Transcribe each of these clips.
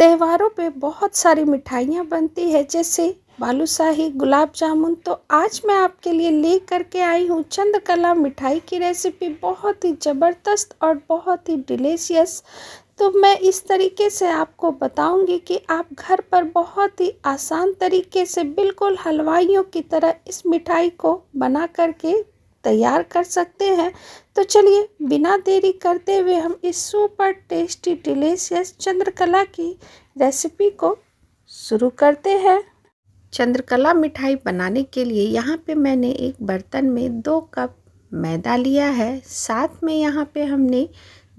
त्योहारों पे बहुत सारी मिठाइयाँ बनती है जैसे बालूशाही गुलाब जामुन तो आज मैं आपके लिए ले करके आई हूँ चंद्रकला मिठाई की रेसिपी बहुत ही ज़बरदस्त और बहुत ही डिलीशियस तो मैं इस तरीके से आपको बताऊंगी कि आप घर पर बहुत ही आसान तरीके से बिल्कुल हलवाइयों की तरह इस मिठाई को बना करके तैयार कर सकते हैं तो चलिए बिना देरी करते हुए हम इस सुपर टेस्टी डिलीशियस चंद्रकला की रेसिपी को शुरू करते हैं चंद्रकला मिठाई बनाने के लिए यहाँ पे मैंने एक बर्तन में दो कप मैदा लिया है साथ में यहाँ पे हमने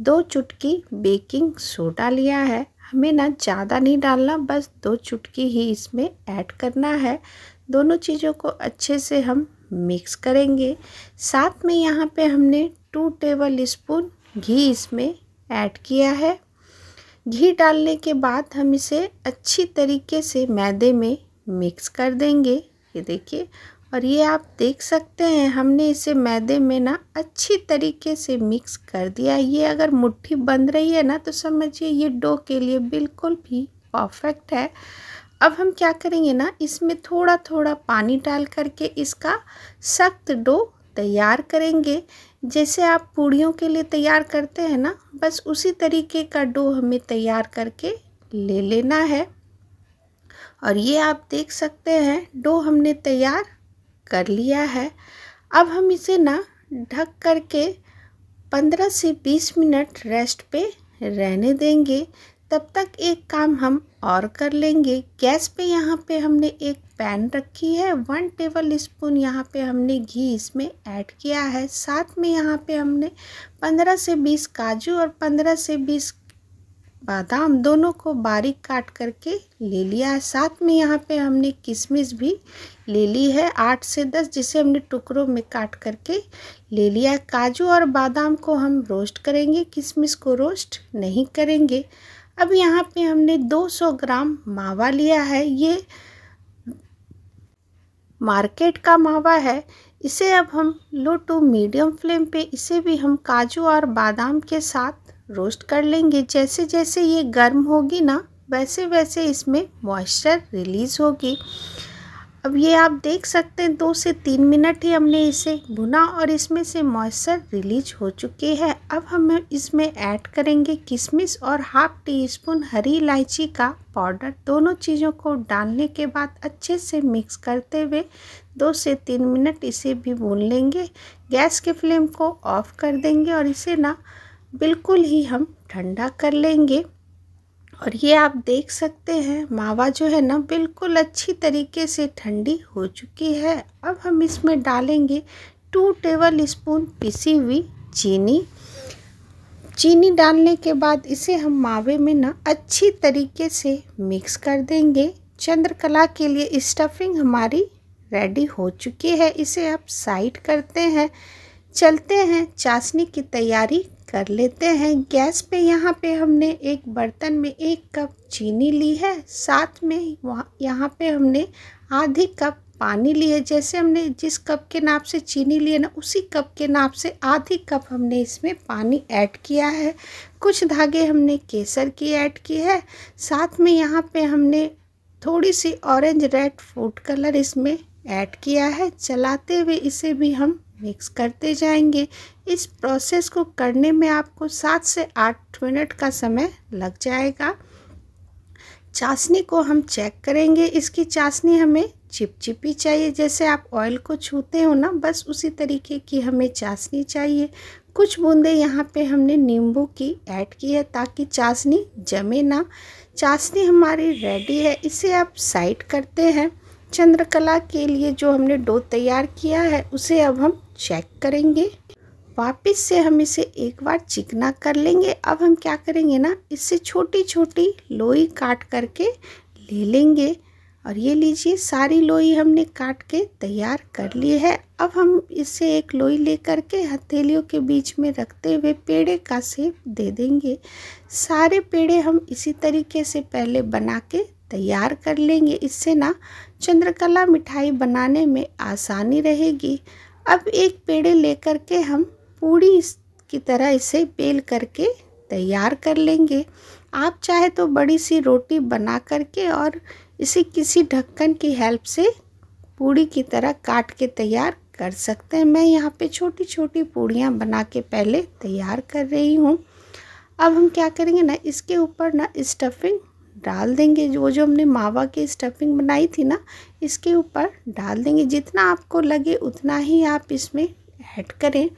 दो चुटकी बेकिंग सोडा लिया है हमें ना ज़्यादा नहीं डालना बस दो चुटकी ही इसमें ऐड करना है दोनों चीज़ों को अच्छे से हम मिक्स करेंगे साथ में यहाँ पे हमने टू टेबल स्पून घी इसमें ऐड किया है घी डालने के बाद हम इसे अच्छी तरीके से मैदे में मिक्स कर देंगे ये देखिए और ये आप देख सकते हैं हमने इसे मैदे में ना अच्छी तरीके से मिक्स कर दिया ये अगर मुट्ठी बंध रही है ना तो समझिए ये डो के लिए बिल्कुल भी परफेक्ट है अब हम क्या करेंगे ना इसमें थोड़ा थोड़ा पानी डाल करके इसका सख्त डो तैयार करेंगे जैसे आप पूड़ियों के लिए तैयार करते हैं ना बस उसी तरीके का डो हमें तैयार करके ले लेना है और ये आप देख सकते हैं डो हमने तैयार कर लिया है अब हम इसे ना ढक करके 15 से 20 मिनट रेस्ट पे रहने देंगे तब तक एक काम हम और कर लेंगे गैस पे यहाँ पे हमने एक पैन रखी है वन टेबल स्पून यहाँ पे हमने घी इसमें ऐड किया है साथ में यहाँ पे हमने पंद्रह से बीस काजू और पंद्रह से बीस बादाम दोनों को बारीक काट करके ले लिया है साथ में यहाँ पे हमने किशमिश भी ले ली है आठ से दस जिसे हमने टुकड़ों में काट करके ले लिया है काजू और बादाम को हम रोस्ट करेंगे किशमिश को रोस्ट नहीं करेंगे अब यहाँ पे हमने 200 ग्राम मावा लिया है ये मार्केट का मावा है इसे अब हम लो टू मीडियम फ्लेम पे इसे भी हम काजू और बादाम के साथ रोस्ट कर लेंगे जैसे जैसे ये गर्म होगी ना वैसे वैसे इसमें मॉइस्चर रिलीज़ होगी अब ये आप देख सकते हैं दो से तीन मिनट ही हमने इसे भुना और इसमें से मॉइस्चर रिलीज हो चुके है अब हम इसमें ऐड करेंगे किशमिश और हाफ टी स्पून हरी इलायची का पाउडर दोनों चीज़ों को डालने के बाद अच्छे से मिक्स करते हुए दो से तीन मिनट इसे भी भून लेंगे गैस के फ्लेम को ऑफ़ कर देंगे और इसे ना बिल्कुल ही हम ठंडा कर लेंगे और ये आप देख सकते हैं मावा जो है ना बिल्कुल अच्छी तरीके से ठंडी हो चुकी है अब हम इसमें डालेंगे टू टेबल स्पून पिसी हुई चीनी चीनी डालने के बाद इसे हम मावे में ना अच्छी तरीके से मिक्स कर देंगे चंद्रकला के लिए स्टफिंग हमारी रेडी हो चुकी है इसे आप साइड करते हैं चलते हैं चाशनी की तैयारी कर लेते हैं गैस पे यहाँ पे हमने एक बर्तन में एक कप चीनी ली है साथ में वहाँ यहाँ पर हमने आधी कप पानी लिए जैसे हमने जिस कप के नाप से चीनी लिए ना उसी कप के नाप से आधी कप हमने इसमें पानी ऐड किया है कुछ धागे हमने केसर की ऐड की है साथ में यहाँ पे हमने थोड़ी सी ऑरेंज रेड फूड कलर इसमें ऐड किया है चलाते हुए इसे भी हम मिक्स करते जाएंगे इस प्रोसेस को करने में आपको सात से आठ मिनट का समय लग जाएगा चाशनी को हम चेक करेंगे इसकी चाशनी हमें चिपचिपी चाहिए जैसे आप ऑयल को छूते हो ना बस उसी तरीके की हमें चाशनी चाहिए कुछ बूंदे यहाँ पे हमने नींबू की ऐड की है ताकि चाशनी जमे ना चाशनी हमारी रेडी है इसे आप साइड करते हैं चंद्रकला के लिए जो हमने डो तैयार किया है उसे अब हम चेक करेंगे वापस से हम इसे एक बार चिकना कर लेंगे अब हम क्या करेंगे ना इससे छोटी छोटी लोई काट करके ले लेंगे और ये लीजिए सारी लोई हमने काट के तैयार कर ली है अब हम इसे एक लोई लेकर के हथेलियों के बीच में रखते हुए पेड़े का सेप दे देंगे सारे पेड़े हम इसी तरीके से पहले बना के तैयार कर लेंगे इससे ना चंद्रकला मिठाई बनाने में आसानी रहेगी अब एक पेड़े लेकर के हम पूड़ी की तरह इसे बेल करके तैयार कर लेंगे आप चाहे तो बड़ी सी रोटी बना करके और इसे किसी ढक्कन की हेल्प से पूड़ी की तरह काट के तैयार कर सकते हैं मैं यहाँ पे छोटी छोटी पूड़ियाँ बना के पहले तैयार कर रही हूँ अब हम क्या करेंगे ना इसके ऊपर ना स्टफिंग डाल देंगे वो जो हमने मावा की स्टफिंग बनाई थी ना इसके ऊपर डाल देंगे जितना आपको लगे उतना ही आप इसमें ऐड करें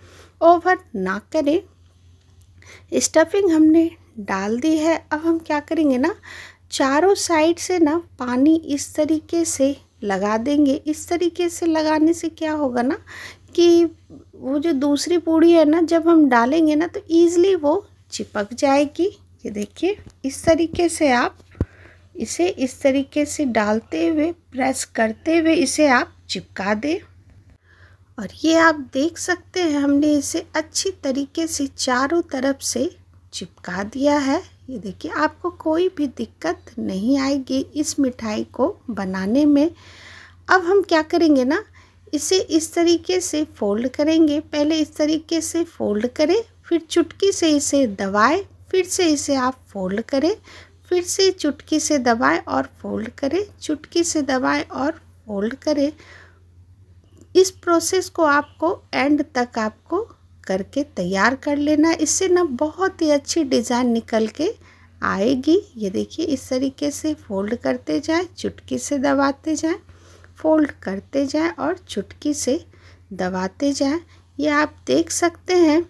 ओवर ना करें स्टफिंग हमने डाल दी है अब हम क्या करेंगे ना चारों साइड से ना पानी इस तरीके से लगा देंगे इस तरीके से लगाने से क्या होगा ना कि वो जो दूसरी पूड़ी है ना जब हम डालेंगे ना तो ईज़िली वो चिपक जाएगी ये देखिए इस तरीके से आप इसे इस तरीके से डालते हुए प्रेस करते हुए इसे आप चिपका दें और ये आप देख सकते हैं हमने इसे अच्छी तरीके से चारों तरफ से चिपका दिया है ये देखिए आपको कोई भी दिक्कत नहीं आएगी इस मिठाई को बनाने में अब हम क्या करेंगे ना इसे इस तरीके से फोल्ड करेंगे पहले इस तरीके से फोल्ड करें फिर चुटकी से इसे दबाएं फिर से इसे आप फोल्ड करें फिर से चुटकी से दबाएं और फोल्ड करें चुटकी से दबाएं और फोल्ड करें इस प्रोसेस को आपको एंड तक आपको करके तैयार कर लेना इससे ना बहुत ही अच्छी डिज़ाइन निकल के आएगी ये देखिए इस तरीके से फोल्ड करते जाएं चुटकी से दबाते जाएं फोल्ड करते जाएं और चुटकी से दबाते जाएं ये आप देख सकते हैं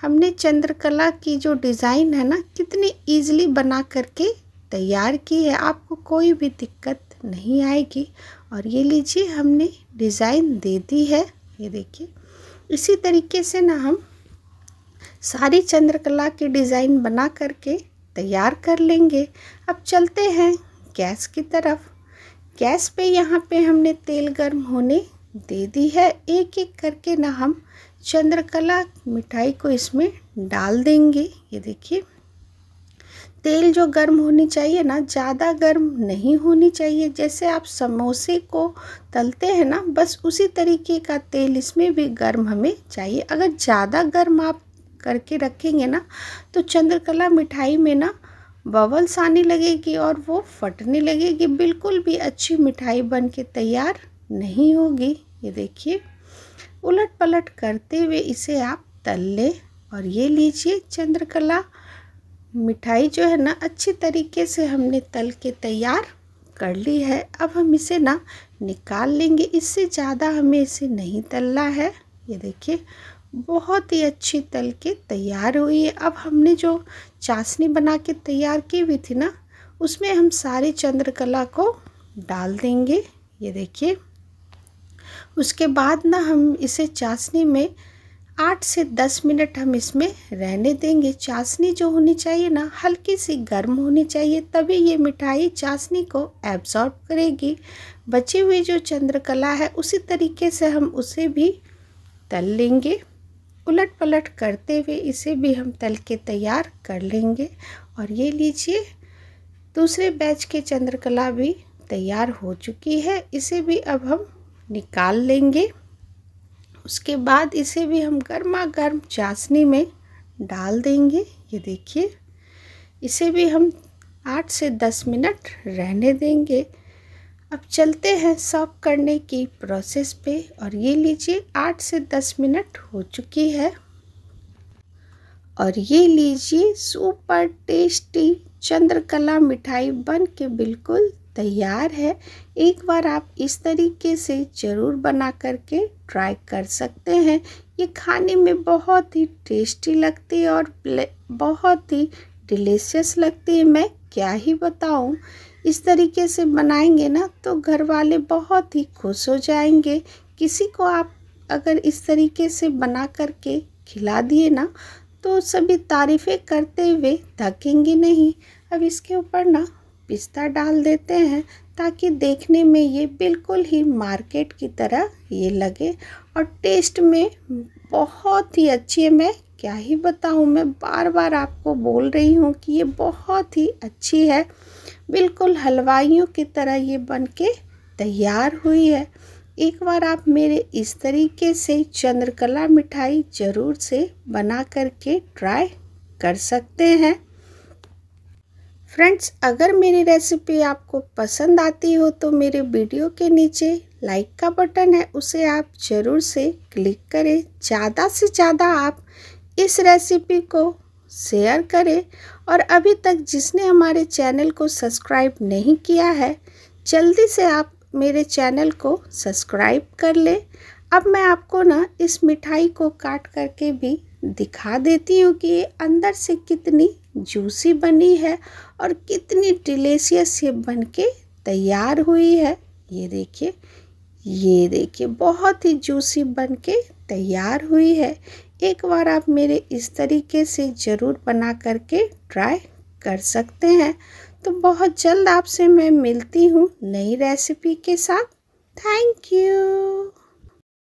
हमने चंद्रकला की जो डिज़ाइन है ना कितनी ईजिली बना करके तैयार की है आपको कोई भी दिक्कत नहीं आएगी और ये लीजिए हमने डिज़ाइन दे दी है ये देखिए इसी तरीके से ना हम सारी चंद्रकला की डिज़ाइन बना करके तैयार कर लेंगे अब चलते हैं गैस की तरफ गैस पे यहाँ पे हमने तेल गर्म होने दे दी है एक एक करके ना हम चंद्रकला मिठाई को इसमें डाल देंगे ये देखिए तेल जो गर्म होनी चाहिए ना ज़्यादा गर्म नहीं होनी चाहिए जैसे आप समोसे को तलते हैं ना बस उसी तरीके का तेल इसमें भी गर्म हमें चाहिए अगर ज़्यादा गर्म आप करके रखेंगे ना तो चंद्रकला मिठाई में ना बबल्स आने लगेगी और वो फटने लगेगी बिल्कुल भी अच्छी मिठाई बन के तैयार नहीं होगी ये देखिए उलट पलट करते हुए इसे आप तल लें और ये लीजिए चंद्रकला मिठाई जो है ना अच्छी तरीके से हमने तल के तैयार कर ली है अब हम इसे ना निकाल लेंगे इससे ज़्यादा हमें इसे नहीं तलना है ये देखिए बहुत ही अच्छी तल के तैयार हुई है अब हमने जो चाशनी बना के तैयार की हुई थी ना उसमें हम सारी चंद्रकला को डाल देंगे ये देखिए उसके बाद ना हम इसे चाशनी में आठ से दस मिनट हम इसमें रहने देंगे चाशनी जो होनी चाहिए ना हल्की सी गर्म होनी चाहिए तभी ये मिठाई चाशनी को एब्जॉर्ब करेगी बची हुई जो चंद्रकला है उसी तरीके से हम उसे भी तल लेंगे उलट पलट करते हुए इसे भी हम तल के तैयार कर लेंगे और ये लीजिए दूसरे बैच के चंद्रकला भी तैयार हो चुकी है इसे भी अब हम निकाल लेंगे उसके बाद इसे भी हम गर्मा गर्म चाशनी में डाल देंगे ये देखिए इसे भी हम आठ से दस मिनट रहने देंगे अब चलते हैं सर्व करने की प्रोसेस पे और ये लीजिए आठ से दस मिनट हो चुकी है और ये लीजिए सुपर टेस्टी चंद्रकला मिठाई बन के बिल्कुल तैयार है एक बार आप इस तरीके से ज़रूर बना करके ट्राई कर सकते हैं ये खाने में बहुत ही टेस्टी लगती है और बहुत ही डिलीशियस लगती है मैं क्या ही बताऊँ इस तरीके से बनाएंगे ना तो घर वाले बहुत ही खुश हो जाएंगे किसी को आप अगर इस तरीके से बना करके खिला दिए ना तो सभी तारीफ़ें करते हुए थकेंगे नहीं अब इसके ऊपर ना पिस्ता डाल देते हैं ताकि देखने में ये बिल्कुल ही मार्केट की तरह ये लगे और टेस्ट में बहुत ही अच्छी है मैं क्या ही बताऊँ मैं बार बार आपको बोल रही हूँ कि ये बहुत ही अच्छी है बिल्कुल हलवाइयों की तरह ये बन के तैयार हुई है एक बार आप मेरे इस तरीके से चंद्रकला मिठाई ज़रूर से बना करके ट्राई कर सकते हैं फ्रेंड्स अगर मेरी रेसिपी आपको पसंद आती हो तो मेरे वीडियो के नीचे लाइक का बटन है उसे आप ज़रूर से क्लिक करें ज़्यादा से ज़्यादा आप इस रेसिपी को शेयर करें और अभी तक जिसने हमारे चैनल को सब्सक्राइब नहीं किया है जल्दी से आप मेरे चैनल को सब्सक्राइब कर ले अब मैं आपको ना इस मिठाई को काट करके भी दिखा देती हूँ कि ये अंदर से कितनी जूसी बनी है और कितनी डिलेशियस शेप बन के तैयार हुई है ये देखिए ये देखिए बहुत ही जूसी बन के तैयार हुई है एक बार आप मेरे इस तरीके से ज़रूर बना करके ट्राई कर सकते हैं तो बहुत जल्द आपसे मैं मिलती हूँ नई रेसिपी के साथ थैंक यू